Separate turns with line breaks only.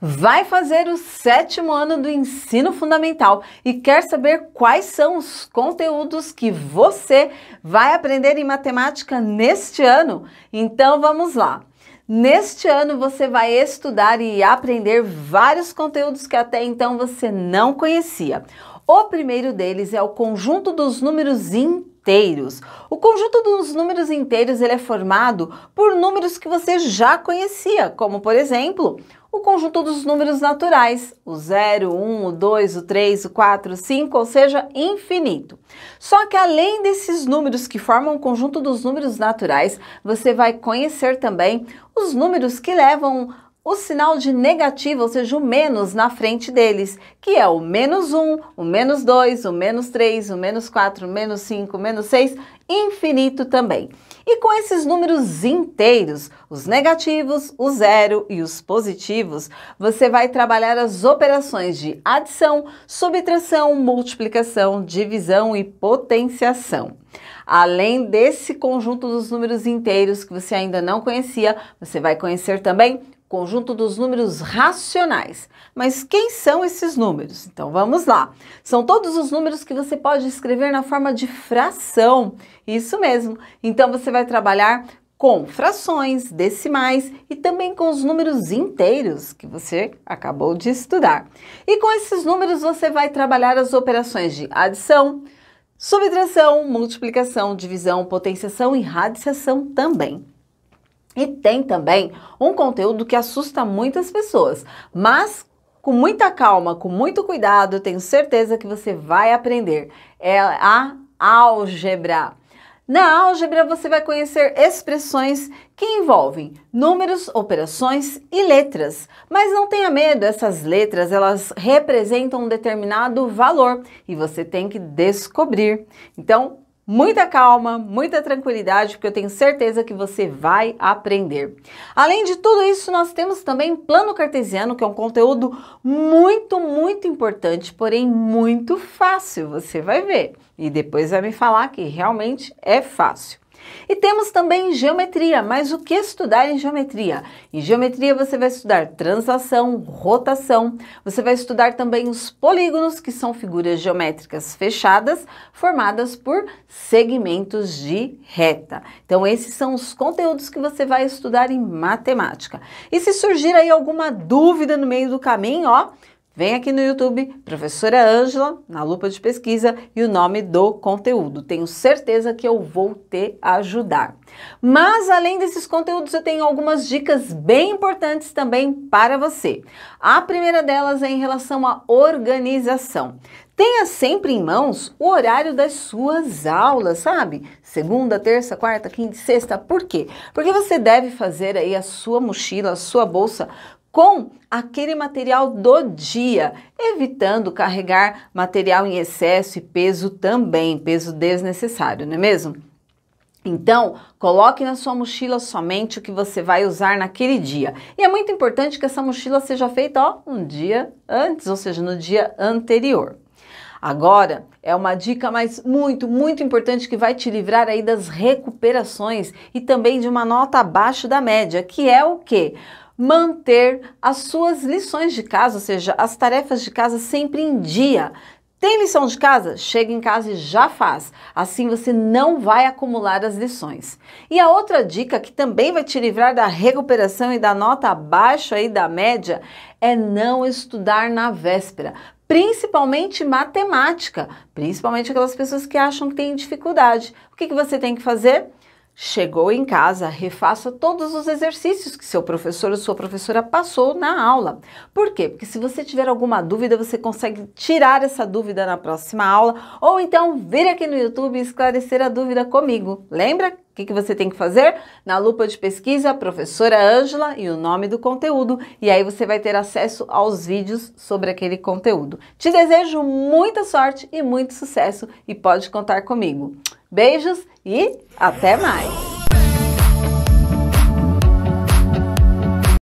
vai fazer o sétimo ano do ensino fundamental e quer saber quais são os conteúdos que você vai aprender em matemática neste ano? Então vamos lá! Neste ano você vai estudar e aprender vários conteúdos que até então você não conhecia. O primeiro deles é o conjunto dos números inteiros inteiros. O conjunto dos números inteiros ele é formado por números que você já conhecia, como por exemplo, o conjunto dos números naturais, o 0, 1, o 2, o 3, o 4, o 5, ou seja, infinito. Só que além desses números que formam o conjunto dos números naturais, você vai conhecer também os números que levam o sinal de negativo, ou seja, o menos na frente deles, que é o menos 1, o menos 2, o menos 3, o menos 4, o menos 5, o menos 6, infinito também. E com esses números inteiros, os negativos, o zero e os positivos, você vai trabalhar as operações de adição, subtração, multiplicação, divisão e potenciação. Além desse conjunto dos números inteiros que você ainda não conhecia, você vai conhecer também conjunto dos números racionais. Mas quem são esses números? Então vamos lá. São todos os números que você pode escrever na forma de fração. Isso mesmo. Então você vai trabalhar com frações, decimais e também com os números inteiros que você acabou de estudar. E com esses números você vai trabalhar as operações de adição, subtração, multiplicação, divisão, potenciação e radiciação também. E tem também um conteúdo que assusta muitas pessoas, mas com muita calma, com muito cuidado, eu tenho certeza que você vai aprender. É a álgebra. Na álgebra você vai conhecer expressões que envolvem números, operações e letras. Mas não tenha medo, essas letras elas representam um determinado valor e você tem que descobrir. Então, muita calma, muita tranquilidade, porque eu tenho certeza que você vai aprender. Além de tudo isso, nós temos também Plano Cartesiano, que é um conteúdo muito, muito importante, porém muito fácil, você vai ver. E depois vai me falar que realmente é fácil. E temos também geometria, mas o que estudar em geometria? Em geometria você vai estudar translação, rotação, você vai estudar também os polígonos, que são figuras geométricas fechadas, formadas por segmentos de reta. Então esses são os conteúdos que você vai estudar em matemática. E se surgir aí alguma dúvida no meio do caminho, ó, Vem aqui no YouTube, professora Ângela, na lupa de pesquisa e o nome do conteúdo. Tenho certeza que eu vou te ajudar. Mas além desses conteúdos, eu tenho algumas dicas bem importantes também para você. A primeira delas é em relação à organização. Tenha sempre em mãos o horário das suas aulas, sabe? Segunda, terça, quarta, quinta, sexta. Por quê? Porque você deve fazer aí a sua mochila, a sua bolsa com aquele material do dia, evitando carregar material em excesso e peso também, peso desnecessário, não é mesmo? Então, coloque na sua mochila somente o que você vai usar naquele dia. E é muito importante que essa mochila seja feita ó, um dia antes, ou seja, no dia anterior. Agora é uma dica mas muito, muito importante que vai te livrar aí das recuperações e também de uma nota abaixo da média, que é o quê? manter as suas lições de casa, ou seja, as tarefas de casa sempre em dia. Tem lição de casa? Chega em casa e já faz. Assim você não vai acumular as lições. E a outra dica que também vai te livrar da recuperação e da nota abaixo aí da média é não estudar na véspera, principalmente matemática, principalmente aquelas pessoas que acham que têm dificuldade. O que, que você tem que fazer? Chegou em casa, refaça todos os exercícios que seu professor ou sua professora passou na aula. Por quê? Porque se você tiver alguma dúvida, você consegue tirar essa dúvida na próxima aula ou então vir aqui no YouTube e esclarecer a dúvida comigo. Lembra o que, que você tem que fazer? Na lupa de pesquisa, professora Ângela e o nome do conteúdo, e aí você vai ter acesso aos vídeos sobre aquele conteúdo. Te desejo muita sorte e muito sucesso e pode contar comigo. Beijos e até mais!